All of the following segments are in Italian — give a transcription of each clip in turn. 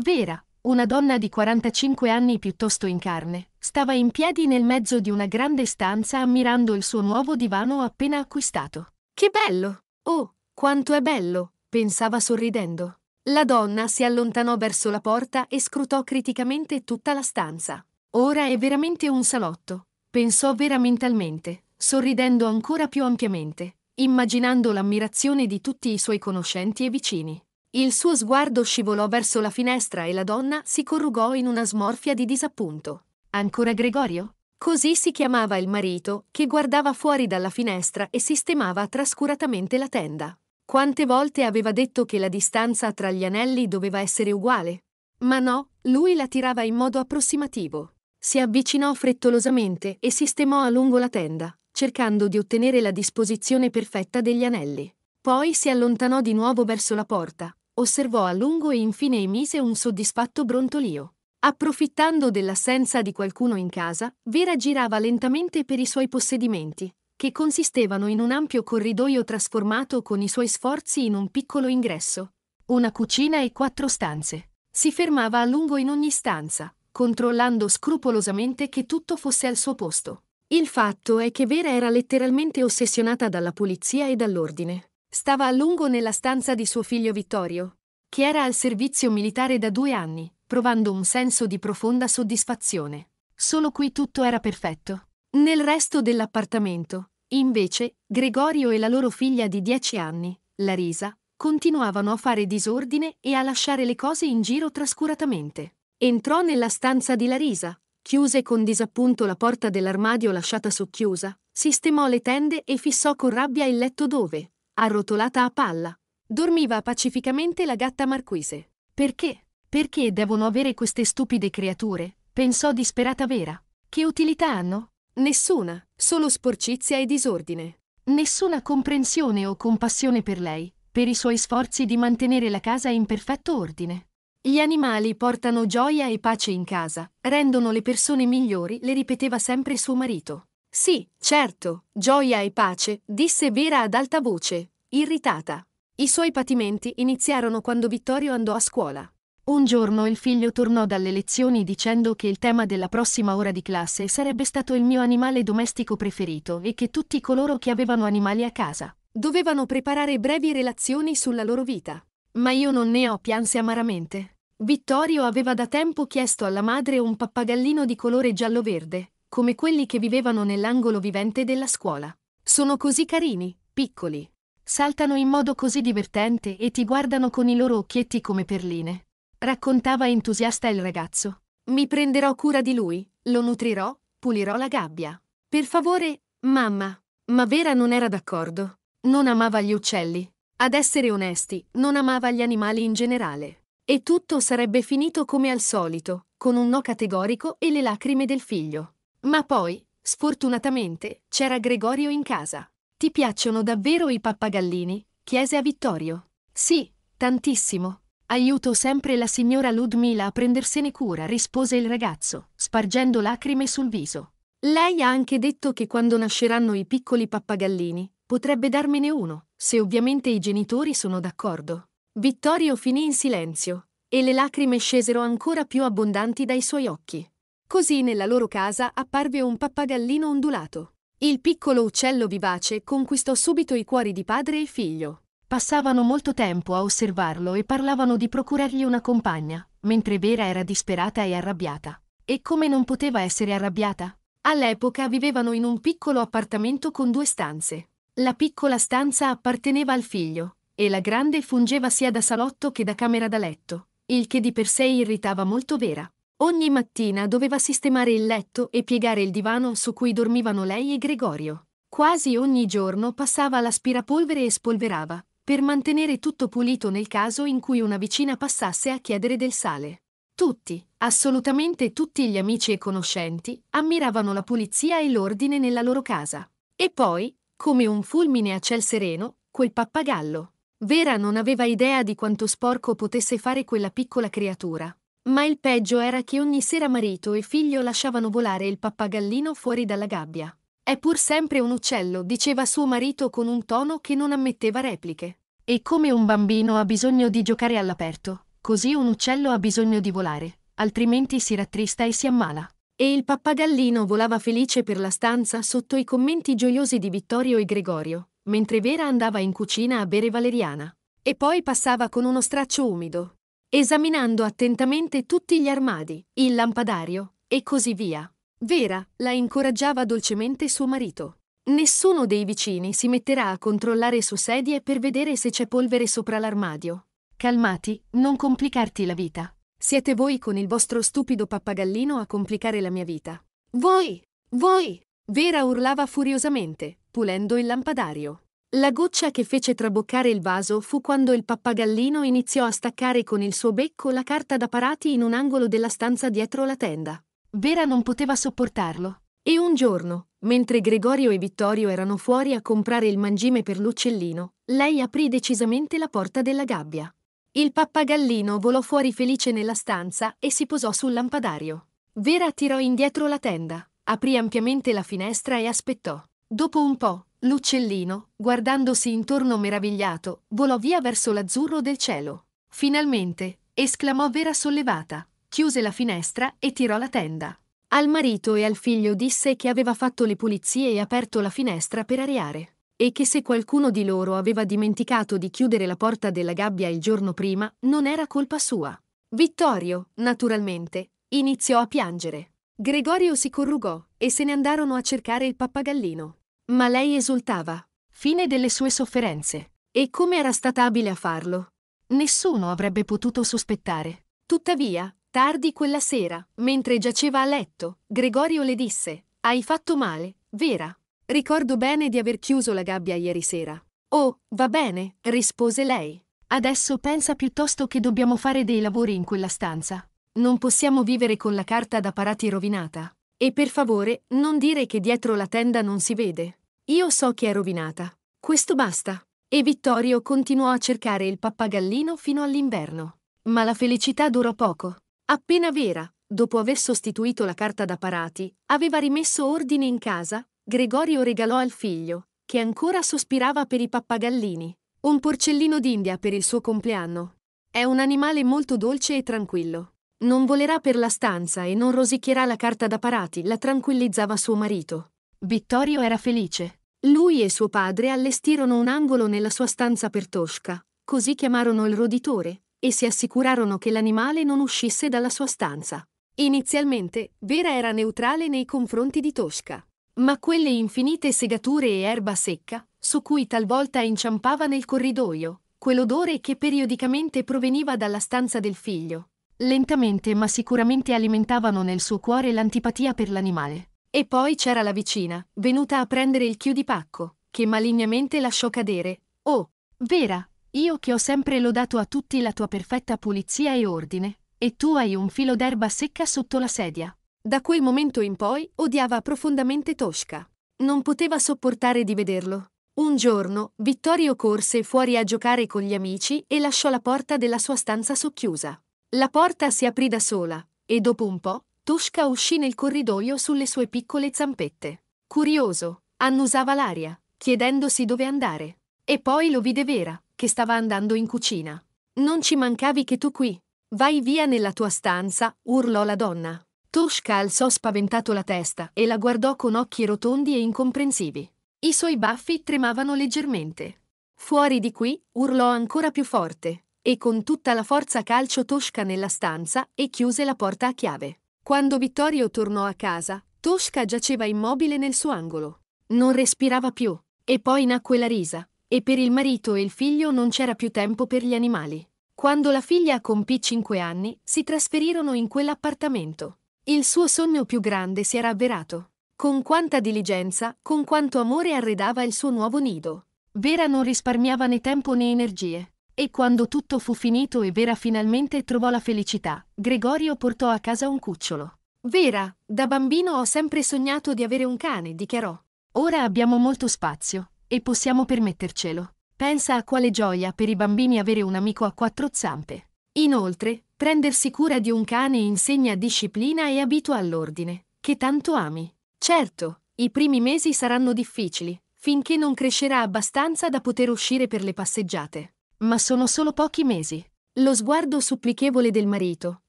Vera, una donna di 45 anni piuttosto in carne, stava in piedi nel mezzo di una grande stanza ammirando il suo nuovo divano appena acquistato. Che bello! Oh, quanto è bello! pensava sorridendo. La donna si allontanò verso la porta e scrutò criticamente tutta la stanza. Ora è veramente un salotto, pensò Vera mentalmente, sorridendo ancora più ampiamente, immaginando l'ammirazione di tutti i suoi conoscenti e vicini. Il suo sguardo scivolò verso la finestra e la donna si corrugò in una smorfia di disappunto. Ancora Gregorio? Così si chiamava il marito, che guardava fuori dalla finestra e sistemava trascuratamente la tenda. Quante volte aveva detto che la distanza tra gli anelli doveva essere uguale? Ma no, lui la tirava in modo approssimativo. Si avvicinò frettolosamente e sistemò a lungo la tenda, cercando di ottenere la disposizione perfetta degli anelli. Poi si allontanò di nuovo verso la porta, osservò a lungo e infine emise un soddisfatto brontolio. Approfittando dell'assenza di qualcuno in casa, Vera girava lentamente per i suoi possedimenti, che consistevano in un ampio corridoio trasformato con i suoi sforzi in un piccolo ingresso, una cucina e quattro stanze. Si fermava a lungo in ogni stanza, controllando scrupolosamente che tutto fosse al suo posto. Il fatto è che Vera era letteralmente ossessionata dalla pulizia e dall'ordine. Stava a lungo nella stanza di suo figlio Vittorio, che era al servizio militare da due anni, provando un senso di profonda soddisfazione. Solo qui tutto era perfetto. Nel resto dell'appartamento, invece, Gregorio e la loro figlia di dieci anni, Larisa, continuavano a fare disordine e a lasciare le cose in giro trascuratamente. Entrò nella stanza di Larisa, chiuse con disappunto la porta dell'armadio lasciata socchiusa, sistemò le tende e fissò con rabbia il letto dove, arrotolata a palla. Dormiva pacificamente la gatta marquise. Perché? Perché devono avere queste stupide creature? pensò disperata Vera. Che utilità hanno? Nessuna, solo sporcizia e disordine. Nessuna comprensione o compassione per lei, per i suoi sforzi di mantenere la casa in perfetto ordine. Gli animali portano gioia e pace in casa, rendono le persone migliori, le ripeteva sempre suo marito. Sì, certo, gioia e pace, disse Vera ad alta voce, irritata. I suoi patimenti iniziarono quando Vittorio andò a scuola. Un giorno il figlio tornò dalle lezioni dicendo che il tema della prossima ora di classe sarebbe stato il mio animale domestico preferito e che tutti coloro che avevano animali a casa dovevano preparare brevi relazioni sulla loro vita. Ma io non ne ho pianse amaramente. Vittorio aveva da tempo chiesto alla madre un pappagallino di colore giallo-verde, come quelli che vivevano nell'angolo vivente della scuola. Sono così carini, piccoli. Saltano in modo così divertente e ti guardano con i loro occhietti come perline. Raccontava entusiasta il ragazzo. Mi prenderò cura di lui, lo nutrirò, pulirò la gabbia. Per favore, mamma. Ma Vera non era d'accordo. Non amava gli uccelli. Ad essere onesti, non amava gli animali in generale. E tutto sarebbe finito come al solito, con un no categorico e le lacrime del figlio. Ma poi, sfortunatamente, c'era Gregorio in casa. Ti piacciono davvero i pappagallini? chiese a Vittorio. Sì, tantissimo. Aiuto sempre la signora Ludmila a prendersene cura, rispose il ragazzo, spargendo lacrime sul viso. Lei ha anche detto che quando nasceranno i piccoli pappagallini, potrebbe darmene uno, se ovviamente i genitori sono d'accordo. Vittorio finì in silenzio, e le lacrime scesero ancora più abbondanti dai suoi occhi. Così nella loro casa apparve un pappagallino ondulato. Il piccolo uccello vivace conquistò subito i cuori di padre e figlio. Passavano molto tempo a osservarlo e parlavano di procurargli una compagna, mentre Vera era disperata e arrabbiata. E come non poteva essere arrabbiata? All'epoca vivevano in un piccolo appartamento con due stanze. La piccola stanza apparteneva al figlio, e la grande fungeva sia da salotto che da camera da letto, il che di per sé irritava molto Vera. Ogni mattina doveva sistemare il letto e piegare il divano su cui dormivano lei e Gregorio. Quasi ogni giorno passava l'aspirapolvere e spolverava, per mantenere tutto pulito nel caso in cui una vicina passasse a chiedere del sale. Tutti, assolutamente tutti gli amici e conoscenti, ammiravano la pulizia e l'ordine nella loro casa. E poi, come un fulmine a ciel sereno, quel pappagallo. Vera non aveva idea di quanto sporco potesse fare quella piccola creatura, ma il peggio era che ogni sera marito e figlio lasciavano volare il pappagallino fuori dalla gabbia. È pur sempre un uccello, diceva suo marito con un tono che non ammetteva repliche. E come un bambino ha bisogno di giocare all'aperto, così un uccello ha bisogno di volare, altrimenti si rattrista e si ammala. E il pappagallino volava felice per la stanza sotto i commenti gioiosi di Vittorio e Gregorio, mentre Vera andava in cucina a bere valeriana. E poi passava con uno straccio umido, esaminando attentamente tutti gli armadi, il lampadario e così via. Vera la incoraggiava dolcemente suo marito. Nessuno dei vicini si metterà a controllare su sedie per vedere se c'è polvere sopra l'armadio. Calmati, non complicarti la vita. Siete voi con il vostro stupido pappagallino a complicare la mia vita. Voi! Voi! Vera urlava furiosamente, pulendo il lampadario. La goccia che fece traboccare il vaso fu quando il pappagallino iniziò a staccare con il suo becco la carta da parati in un angolo della stanza dietro la tenda. Vera non poteva sopportarlo. E un giorno, mentre Gregorio e Vittorio erano fuori a comprare il mangime per l'uccellino, lei aprì decisamente la porta della gabbia. Il pappagallino volò fuori felice nella stanza e si posò sul lampadario. Vera tirò indietro la tenda, aprì ampiamente la finestra e aspettò. Dopo un po', L'uccellino, guardandosi intorno meravigliato, volò via verso l'azzurro del cielo. Finalmente, esclamò Vera sollevata, chiuse la finestra e tirò la tenda. Al marito e al figlio disse che aveva fatto le pulizie e aperto la finestra per areare, e che se qualcuno di loro aveva dimenticato di chiudere la porta della gabbia il giorno prima, non era colpa sua. Vittorio, naturalmente, iniziò a piangere. Gregorio si corrugò e se ne andarono a cercare il pappagallino. Ma lei esultava. Fine delle sue sofferenze. E come era stata abile a farlo? Nessuno avrebbe potuto sospettare. Tuttavia, tardi quella sera, mentre giaceva a letto, Gregorio le disse: Hai fatto male, Vera. Ricordo bene di aver chiuso la gabbia ieri sera. Oh, va bene, rispose lei. Adesso pensa piuttosto che dobbiamo fare dei lavori in quella stanza. Non possiamo vivere con la carta da parati rovinata. E per favore, non dire che dietro la tenda non si vede. Io so che è rovinata. Questo basta. E Vittorio continuò a cercare il pappagallino fino all'inverno. Ma la felicità durò poco. Appena Vera, dopo aver sostituito la carta da parati, aveva rimesso ordine in casa, Gregorio regalò al figlio, che ancora sospirava per i pappagallini, un porcellino d'India per il suo compleanno. È un animale molto dolce e tranquillo. Non volerà per la stanza e non rosicchierà la carta da parati, la tranquillizzava suo marito. Vittorio era felice. Lui e suo padre allestirono un angolo nella sua stanza per Tosca, così chiamarono il roditore, e si assicurarono che l'animale non uscisse dalla sua stanza. Inizialmente, Vera era neutrale nei confronti di Tosca, ma quelle infinite segature e erba secca, su cui talvolta inciampava nel corridoio, quell'odore che periodicamente proveniva dalla stanza del figlio, lentamente ma sicuramente alimentavano nel suo cuore l'antipatia per l'animale. E poi c'era la vicina, venuta a prendere il chiudipacco, che malignamente lasciò cadere. Oh, Vera, io che ho sempre lodato a tutti la tua perfetta pulizia e ordine, e tu hai un filo d'erba secca sotto la sedia. Da quel momento in poi odiava profondamente Tosca. Non poteva sopportare di vederlo. Un giorno, Vittorio corse fuori a giocare con gli amici e lasciò la porta della sua stanza socchiusa. La porta si aprì da sola, e dopo un po' Tosca uscì nel corridoio sulle sue piccole zampette. Curioso, annusava l'aria, chiedendosi dove andare. E poi lo vide Vera, che stava andando in cucina. Non ci mancavi che tu qui. Vai via nella tua stanza, urlò la donna. Toshka alzò spaventato la testa e la guardò con occhi rotondi e incomprensivi. I suoi baffi tremavano leggermente. Fuori di qui, urlò ancora più forte, e con tutta la forza calciò Toshka nella stanza e chiuse la porta a chiave. Quando Vittorio tornò a casa, Tosca giaceva immobile nel suo angolo. Non respirava più. E poi nacque la risa. E per il marito e il figlio non c'era più tempo per gli animali. Quando la figlia compì cinque anni, si trasferirono in quell'appartamento. Il suo sogno più grande si era avverato. Con quanta diligenza, con quanto amore arredava il suo nuovo nido. Vera non risparmiava né tempo né energie. E quando tutto fu finito e Vera finalmente trovò la felicità, Gregorio portò a casa un cucciolo. Vera, da bambino ho sempre sognato di avere un cane, dichiarò. Ora abbiamo molto spazio e possiamo permettercelo. Pensa a quale gioia per i bambini avere un amico a quattro zampe. Inoltre, prendersi cura di un cane insegna disciplina e abito all'ordine, che tanto ami. Certo, i primi mesi saranno difficili, finché non crescerà abbastanza da poter uscire per le passeggiate ma sono solo pochi mesi. Lo sguardo supplichevole del marito,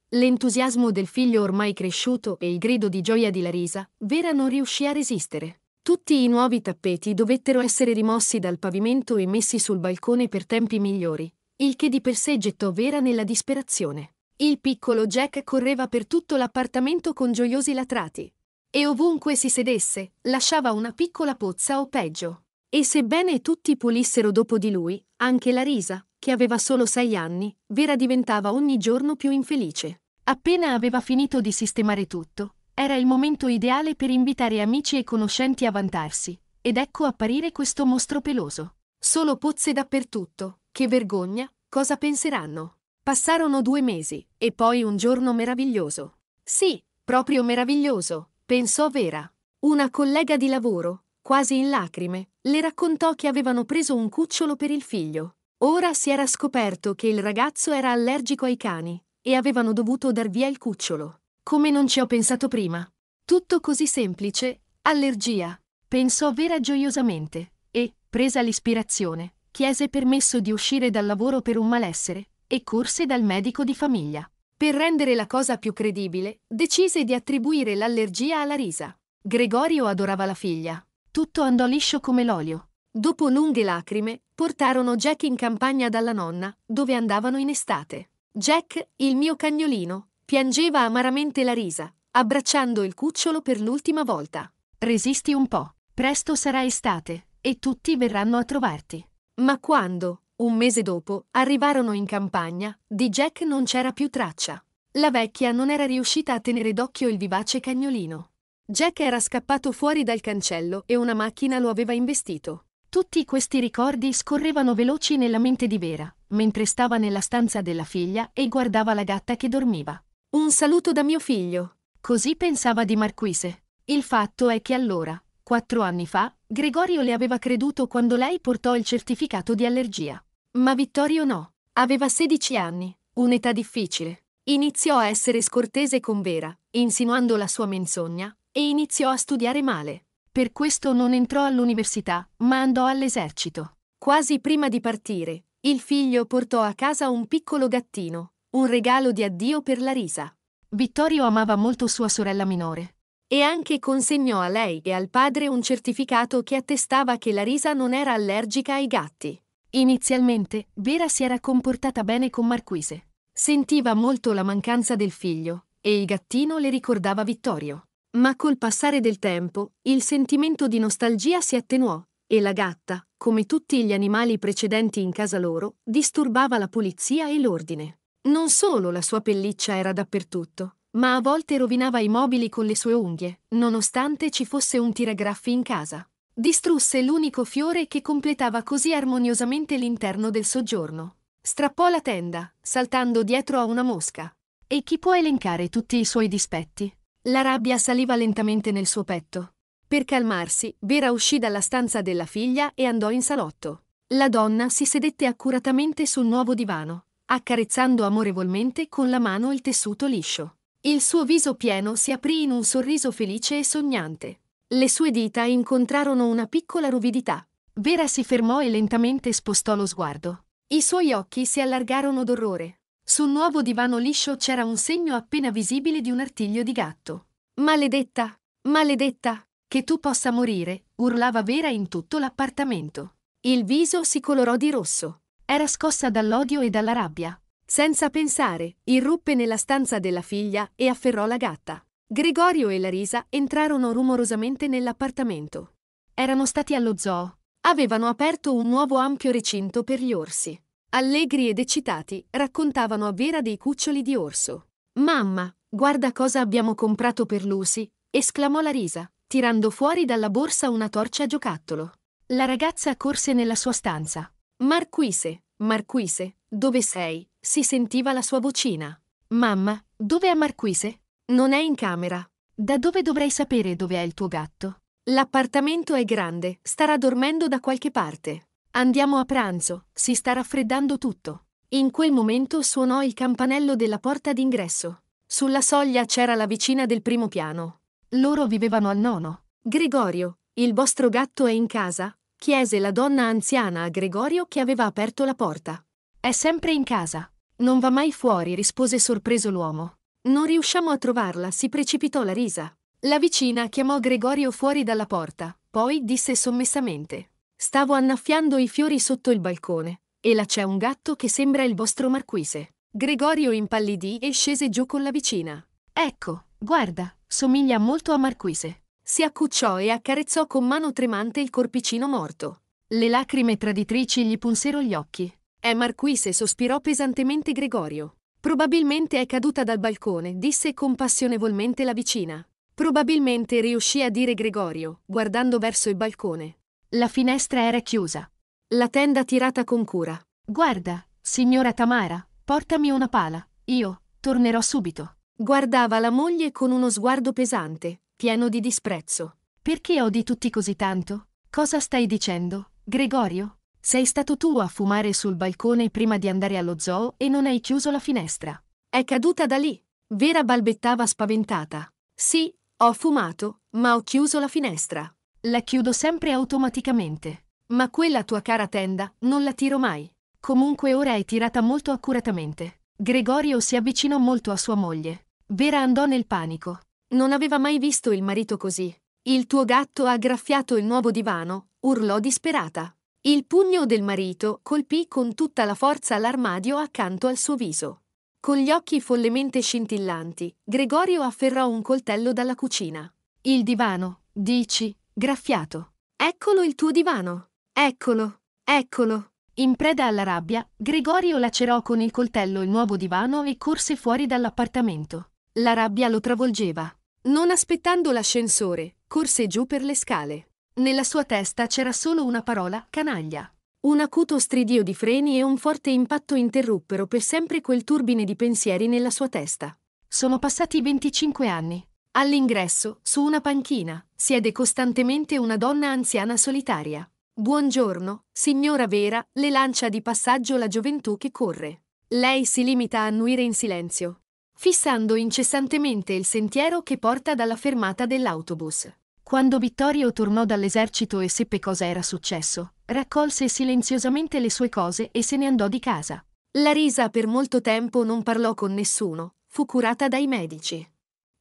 l'entusiasmo del figlio ormai cresciuto e il grido di gioia di Larisa, Vera non riuscì a resistere. Tutti i nuovi tappeti dovettero essere rimossi dal pavimento e messi sul balcone per tempi migliori, il che di per sé gettò Vera nella disperazione. Il piccolo Jack correva per tutto l'appartamento con gioiosi latrati. E ovunque si sedesse, lasciava una piccola pozza o peggio. E sebbene tutti pulissero dopo di lui, anche la risa, che aveva solo sei anni, Vera diventava ogni giorno più infelice. Appena aveva finito di sistemare tutto, era il momento ideale per invitare amici e conoscenti a vantarsi, ed ecco apparire questo mostro peloso. Solo pozze dappertutto, che vergogna, cosa penseranno? Passarono due mesi, e poi un giorno meraviglioso. Sì, proprio meraviglioso, pensò Vera. Una collega di lavoro, quasi in lacrime, le raccontò che avevano preso un cucciolo per il figlio. Ora si era scoperto che il ragazzo era allergico ai cani e avevano dovuto dar via il cucciolo. Come non ci ho pensato prima. Tutto così semplice, allergia, pensò Vera gioiosamente e, presa l'ispirazione, chiese permesso di uscire dal lavoro per un malessere e corse dal medico di famiglia. Per rendere la cosa più credibile, decise di attribuire l'allergia alla risa. Gregorio adorava la figlia tutto andò liscio come l'olio. Dopo lunghe lacrime, portarono Jack in campagna dalla nonna, dove andavano in estate. Jack, il mio cagnolino, piangeva amaramente la risa, abbracciando il cucciolo per l'ultima volta. Resisti un po', presto sarà estate, e tutti verranno a trovarti. Ma quando, un mese dopo, arrivarono in campagna, di Jack non c'era più traccia. La vecchia non era riuscita a tenere d'occhio il vivace cagnolino. Jack era scappato fuori dal cancello e una macchina lo aveva investito. Tutti questi ricordi scorrevano veloci nella mente di Vera, mentre stava nella stanza della figlia e guardava la gatta che dormiva. Un saluto da mio figlio. Così pensava di Marquise. Il fatto è che allora, quattro anni fa, Gregorio le aveva creduto quando lei portò il certificato di allergia. Ma Vittorio no. Aveva 16 anni, un'età difficile. Iniziò a essere scortese con Vera, insinuando la sua menzogna, e iniziò a studiare male. Per questo non entrò all'università, ma andò all'esercito. Quasi prima di partire, il figlio portò a casa un piccolo gattino, un regalo di addio per la risa. Vittorio amava molto sua sorella minore. E anche consegnò a lei e al padre un certificato che attestava che la risa non era allergica ai gatti. Inizialmente, Vera si era comportata bene con Marquise. Sentiva molto la mancanza del figlio, e il gattino le ricordava Vittorio. Ma col passare del tempo, il sentimento di nostalgia si attenuò, e la gatta, come tutti gli animali precedenti in casa loro, disturbava la pulizia e l'ordine. Non solo la sua pelliccia era dappertutto, ma a volte rovinava i mobili con le sue unghie, nonostante ci fosse un tiragraffi in casa. Distrusse l'unico fiore che completava così armoniosamente l'interno del soggiorno. Strappò la tenda, saltando dietro a una mosca. E chi può elencare tutti i suoi dispetti? La rabbia saliva lentamente nel suo petto. Per calmarsi, Vera uscì dalla stanza della figlia e andò in salotto. La donna si sedette accuratamente sul nuovo divano, accarezzando amorevolmente con la mano il tessuto liscio. Il suo viso pieno si aprì in un sorriso felice e sognante. Le sue dita incontrarono una piccola ruvidità. Vera si fermò e lentamente spostò lo sguardo. I suoi occhi si allargarono d'orrore. Sul nuovo divano liscio c'era un segno appena visibile di un artiglio di gatto. Maledetta! Maledetta! Che tu possa morire! urlava Vera in tutto l'appartamento. Il viso si colorò di rosso. Era scossa dall'odio e dalla rabbia. Senza pensare, irruppe nella stanza della figlia e afferrò la gatta. Gregorio e Larisa entrarono rumorosamente nell'appartamento. Erano stati allo zoo. Avevano aperto un nuovo ampio recinto per gli orsi. Allegri ed eccitati, raccontavano a Vera dei cuccioli di orso. Mamma, guarda cosa abbiamo comprato per Lucy, esclamò la risa, tirando fuori dalla borsa una torcia a giocattolo. La ragazza corse nella sua stanza. Marquise, Marquise, dove sei? Si sentiva la sua vocina. Mamma, dove è Marquise? Non è in camera. Da dove dovrei sapere dove è il tuo gatto? L'appartamento è grande, starà dormendo da qualche parte. Andiamo a pranzo, si sta raffreddando tutto. In quel momento suonò il campanello della porta d'ingresso. Sulla soglia c'era la vicina del primo piano. Loro vivevano al nono. Gregorio, il vostro gatto è in casa? chiese la donna anziana a Gregorio che aveva aperto la porta. È sempre in casa. Non va mai fuori, rispose sorpreso l'uomo. Non riusciamo a trovarla, si precipitò la risa. La vicina chiamò Gregorio fuori dalla porta, poi disse sommessamente. Stavo annaffiando i fiori sotto il balcone, e là c'è un gatto che sembra il vostro marquise. Gregorio impallidì e scese giù con la vicina. Ecco, guarda, somiglia molto a Marquise. Si accucciò e accarezzò con mano tremante il corpicino morto. Le lacrime traditrici gli punsero gli occhi. È Marquise sospirò pesantemente Gregorio. Probabilmente è caduta dal balcone, disse compassionevolmente la vicina. Probabilmente riuscì a dire Gregorio, guardando verso il balcone. La finestra era chiusa. La tenda tirata con cura. Guarda, signora Tamara, portami una pala. Io tornerò subito. Guardava la moglie con uno sguardo pesante, pieno di disprezzo. Perché odi tutti così tanto? Cosa stai dicendo, Gregorio? Sei stato tu a fumare sul balcone prima di andare allo zoo e non hai chiuso la finestra. È caduta da lì. Vera balbettava spaventata. Sì, ho fumato, ma ho chiuso la finestra. La chiudo sempre automaticamente. Ma quella tua cara tenda non la tiro mai. Comunque ora è tirata molto accuratamente. Gregorio si avvicinò molto a sua moglie. Vera andò nel panico. Non aveva mai visto il marito così. Il tuo gatto ha graffiato il nuovo divano, urlò disperata. Il pugno del marito colpì con tutta la forza l'armadio accanto al suo viso. Con gli occhi follemente scintillanti, Gregorio afferrò un coltello dalla cucina. Il divano, dici, graffiato. Eccolo il tuo divano. Eccolo, eccolo. In preda alla rabbia, Gregorio lacerò con il coltello il nuovo divano e corse fuori dall'appartamento. La rabbia lo travolgeva. Non aspettando l'ascensore, corse giù per le scale. Nella sua testa c'era solo una parola, canaglia. Un acuto stridio di freni e un forte impatto interruppero per sempre quel turbine di pensieri nella sua testa. Sono passati 25 anni. All'ingresso, su una panchina, siede costantemente una donna anziana solitaria. Buongiorno, signora Vera, le lancia di passaggio la gioventù che corre. Lei si limita a annuire in silenzio, fissando incessantemente il sentiero che porta dalla fermata dell'autobus. Quando Vittorio tornò dall'esercito e seppe cosa era successo, raccolse silenziosamente le sue cose e se ne andò di casa. La risa per molto tempo non parlò con nessuno, fu curata dai medici.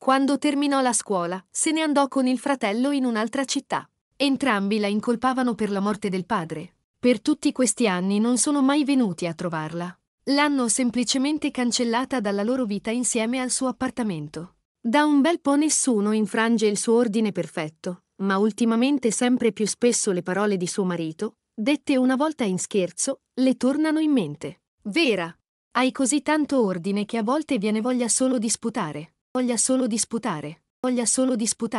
Quando terminò la scuola, se ne andò con il fratello in un'altra città. Entrambi la incolpavano per la morte del padre. Per tutti questi anni non sono mai venuti a trovarla. L'hanno semplicemente cancellata dalla loro vita insieme al suo appartamento. Da un bel po' nessuno infrange il suo ordine perfetto, ma ultimamente sempre più spesso le parole di suo marito, dette una volta in scherzo, le tornano in mente. Vera, hai così tanto ordine che a volte viene voglia solo di sputare. Voglia solo disputare. Voglia solo disputare.